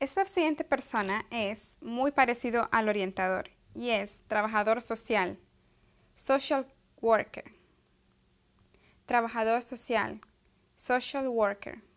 Esta siguiente persona es muy parecido al orientador y es trabajador social, social worker. Trabajador social, social worker.